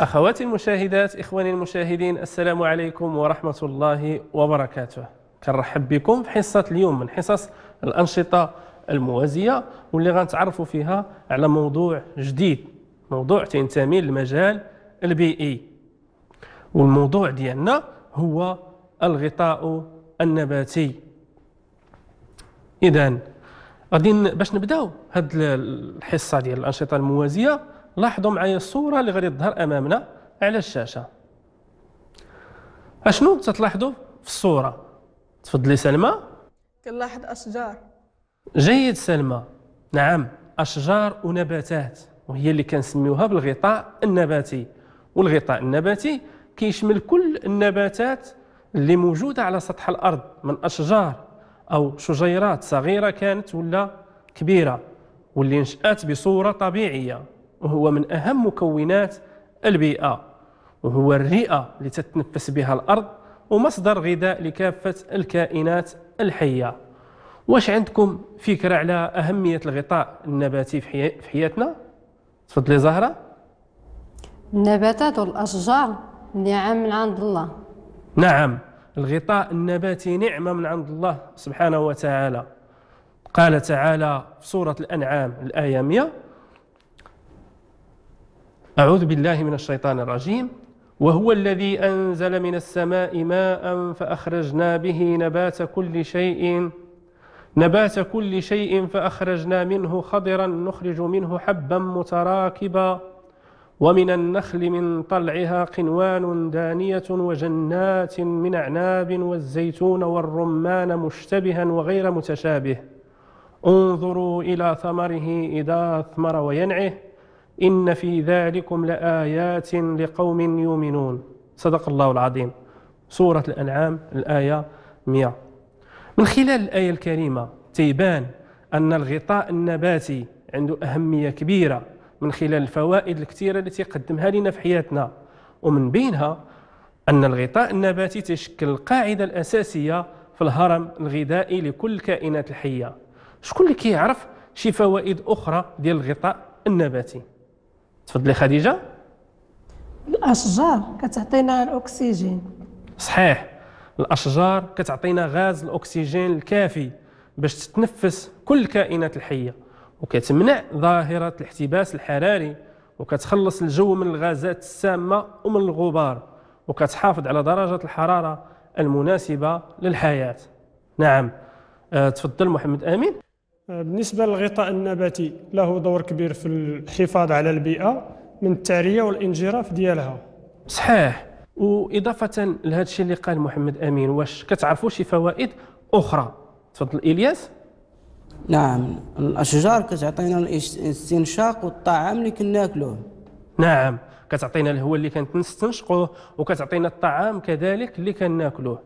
أخواتي المشاهدات إخواني المشاهدين السلام عليكم ورحمة الله وبركاته كنرحب بكم في حصة اليوم من حصص الأنشطة الموازية واللي غنتعرفوا فيها على موضوع جديد موضوع تنتمي للمجال البيئي والموضوع ديالنا هو الغطاء النباتي إذا غادي باش نبداو هاد الحصة ديال الأنشطة الموازية لاحظوا معايا الصوره اللي غادي تظهر امامنا على الشاشه اشنو تتلاحظوا في الصوره تفضلي سلمى كنلاحظ اشجار جيد سلمى نعم اشجار ونباتات وهي اللي كنسميوها بالغطاء النباتي والغطاء النباتي كيشمل كل النباتات اللي موجوده على سطح الارض من اشجار او شجيرات صغيره كانت ولا كبيره واللي نشات بصوره طبيعيه وهو من أهم مكونات البيئة وهو الرئة لتتنفس بها الأرض ومصدر غذاء لكافة الكائنات الحية واش عندكم فكرة على أهمية الغطاء النباتي في, في حياتنا؟ تفضلي زهرة النباتات والأشجار نعم من عند الله نعم الغطاء النباتي نعمة من عند الله سبحانه وتعالى قال تعالى في سورة الأنعام الآية 100 أعوذ بالله من الشيطان الرجيم وهو الذي أنزل من السماء ماء فأخرجنا به نبات كل شيء نبات كل شيء فأخرجنا منه خضرا نخرج منه حبا متراكبا ومن النخل من طلعها قنوان دانية وجنات من أعناب والزيتون والرمان مشتبها وغير متشابه انظروا إلى ثمره إذا أثمر وينعه إن في ذلكم لآيات لقوم يؤمنون صدق الله العظيم سورة الأنعام الآية 100 من خلال الآية الكريمة تيبان أن الغطاء النباتي عنده أهمية كبيرة من خلال الفوائد الكثيرة التي قدمها لنا في حياتنا ومن بينها أن الغطاء النباتي تشكل القاعدة الأساسية في الهرم الغذائي لكل الكائنات الحية شكون اللي كيعرف شي فوائد أخرى ديال الغطاء النباتي تفضلي خديجه الاشجار كتعطينا الاكسجين صحيح الاشجار كتعطينا غاز الاكسجين الكافي باش تتنفس كل الكائنات الحيه وكتمنع ظاهره الاحتباس الحراري وكتخلص الجو من الغازات السامه ومن الغبار وكتحافظ على درجه الحراره المناسبه للحياه نعم آه، تفضل محمد امين بالنسبة للغطاء النباتي له دور كبير في الحفاظ على البيئة من التعرية والانجراف ديالها صحيح وإضافة لهذا الشيء اللي قال محمد أمين واش كتعرفوا شي فوائد أخرى تفضل إلياس نعم الأشجار كتعطينا الاستنشاق والطعام اللي كناكلوه نعم كتعطينا الهواء اللي كانت نستنشقوه وكتعطينا الطعام كذلك اللي كناكلوه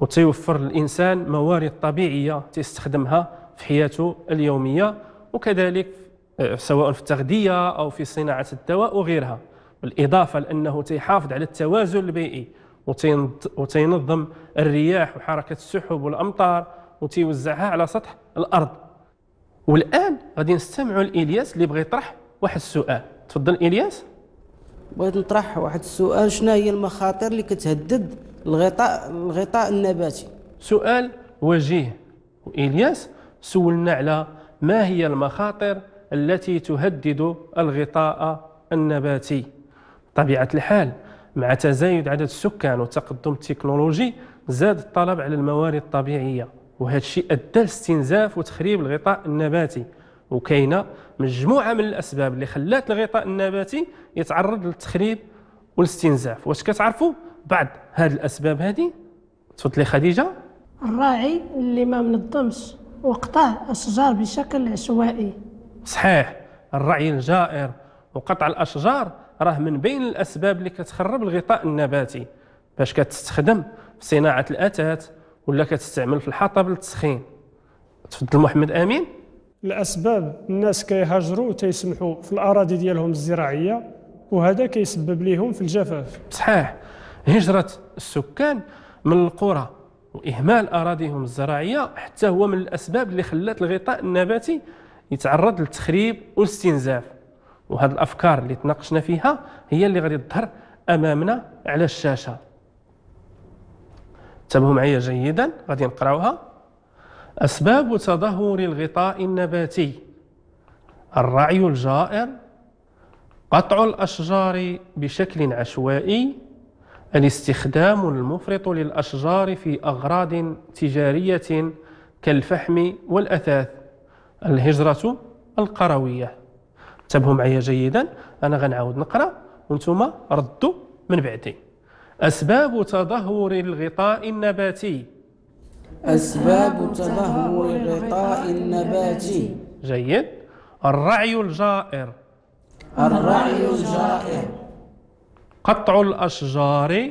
وتيوفر الانسان موارد طبيعيه تيستخدمها في حياته اليومية وكذلك آه، سواء في التغذية أو في صناعة الدواء وغيرها بالإضافة لأنه تيحافظ على التوازن البيئي وتينظم الرياح وحركة السحب والأمطار وتيوزعها على سطح الأرض والآن غادي نستمعوا لإلياس اللي بغى يطرح واحد السؤال تفضل إلياس بغيت نطرح واحد السؤال شنو هي المخاطر اللي كتهدد الغطاء الغطاء النباتي سؤال وجيه وإلياس سولنا على ما هي المخاطر التي تهدد الغطاء النباتي طبيعة الحال مع تزايد عدد السكان والتقدم التكنولوجي زاد الطلب على الموارد الطبيعية وهذا الشيء أدى لاستنزاف وتخريب الغطاء النباتي وكاينه مجموعه من الاسباب اللي خلات الغطاء النباتي يتعرض للتخريب والاستنزاف واش كتعرفوا بعض هذه الاسباب هذه تفضلي خديجه الراعي اللي ما منظمش وقطع أشجار بشكل عشوائي صحيح الرعي الجائر وقطع الأشجار راه من بين الأسباب اللي كتخرب الغطاء النباتي باش كتستخدم في صناعة الأثاث ولا كتستعمل في الحطب للتسخين تفضل محمد امين الاسباب الناس كيهاجروا تيسمحوا في الاراضي ديالهم الزراعيه وهذا كيسبب لهم في الجفاف صحيح هجره السكان من القرى واهمال اراضيهم الزراعيه حتى هو من الاسباب اللي خلات الغطاء النباتي يتعرض للتخريب والاستنزاف وهذه الافكار اللي تناقشنا فيها هي اللي غادي تظهر امامنا على الشاشه انتبهوا معايا جيدا غادي نقراوها اسباب تدهور الغطاء النباتي الرعي الجائر قطع الاشجار بشكل عشوائي الاستخدام المفرط للأشجار في أغراض تجارية كالفحم والأثاث الهجرة القروية انتبهوا معي جيدا أنا غنعاود نقرأ وانتم ردوا من بعدي أسباب تدهور الغطاء النباتي أسباب تدهور الغطاء النباتي جيد الرعي الجائر الرعي الجائر قطع الأشجار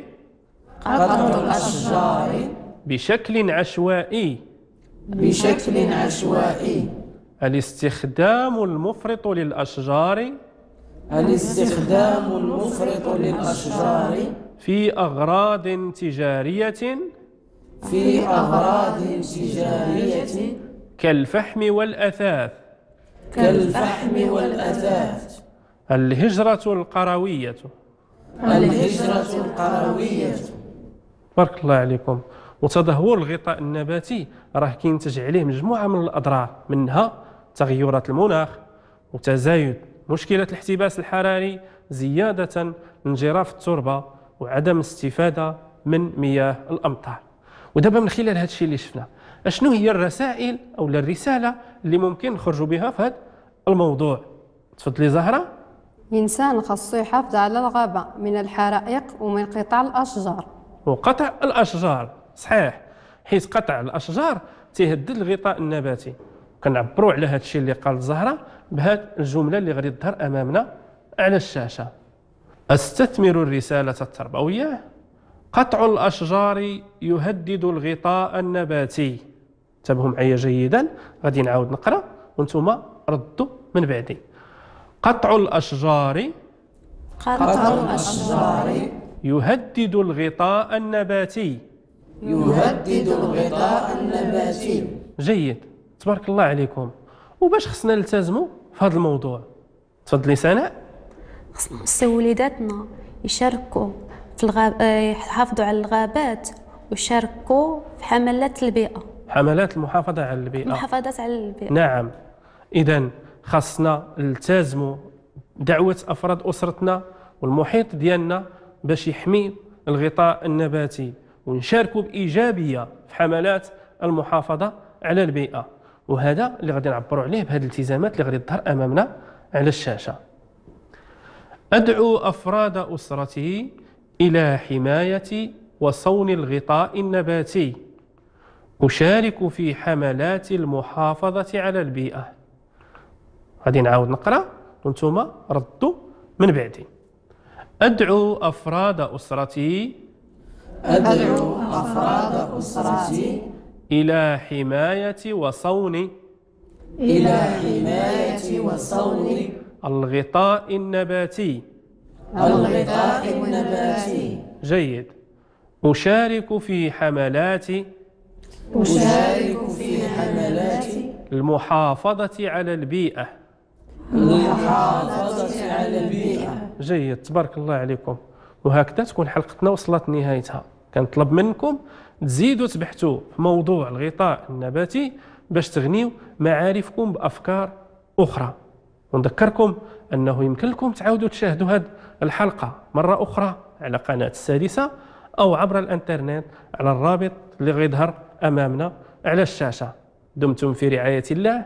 قطع الأشجار بشكل عشوائي بشكل عشوائي الاستخدام المفرط للأشجار الاستخدام المفرط للأشجار في أغراض تجارية في أغراض تجارية كالفحم والأثاث كالفحم والأثاث الهجرة القروية الهجرة القروية بارك الله عليكم وتدهور الغطاء النباتي راه كينتج عليه مجموعة من الأضرار منها تغيرات المناخ وتزايد مشكلة الاحتباس الحراري زيادة انجراف التربة وعدم الاستفادة من مياه الأمطار ودابا من خلال هذا الشيء اللي شفنا اشنو هي الرسائل او الرساله اللي ممكن نخرجوا بها في هذا الموضوع تفضلي زهره إنسان خاصو يحافظ على الغابة من الحرائق ومن قطع الأشجار وقطع الأشجار صحيح حيث قطع الأشجار تيهدد الغطاء النباتي كنعبروا على هذا الشيء اللي قال زهرة بهذا الجملة اللي غادي تظهر أمامنا على الشاشة أستثمر الرسالة التربوية قطع الأشجار يهدد الغطاء النباتي تبهم معايا جيدا غادي نعاود نقرا وانتم ردوا من بعدي قطع الأشجار قطع الأشجار يهدد الغطاء النباتي يهدد الغطاء النباتي جيد تبارك الله عليكم وباش خصنا نلتزموا في هذا الموضوع تفضلي سناء خصنا وليداتنا يشاركوا في الغاب آه، يحافظوا على الغابات ويشاركوا في حملات البيئه حملات المحافظه على البيئه محافظات على البيئه نعم اذا خاصنا نلتزموا دعوة أفراد أسرتنا والمحيط ديالنا باش يحمي الغطاء النباتي ونشاركوا بإيجابية في حملات المحافظة على البيئة وهذا اللي غادي نعبروا عليه بهذه الالتزامات اللي غادي تظهر أمامنا على الشاشة أدعو أفراد أسرتي إلى حماية وصون الغطاء النباتي أشارك في حملات المحافظة على البيئة غادي نعاود نقرا وانتم ردوا من بعدي أدعو أفراد أسرتي أدعو أفراد أسرتي إلى حماية وصون إلى حماية وصون الغطاء النباتي الغطاء النباتي جيد أشارك في حملات أشارك في حملات المحافظة على البيئة البيئة جيد تبارك الله عليكم وهكذا تكون حلقتنا وصلت نهايتها كنطلب منكم تزيدوا تبحثوا في موضوع الغطاء النباتي باش تغنيوا معارفكم بأفكار أخرى ونذكركم أنه يمكن لكم تعاودوا تشاهدوا هذه الحلقة مرة أخرى على قناة السادسة أو عبر الإنترنت على الرابط اللي غيظهر أمامنا على الشاشة دمتم في رعاية الله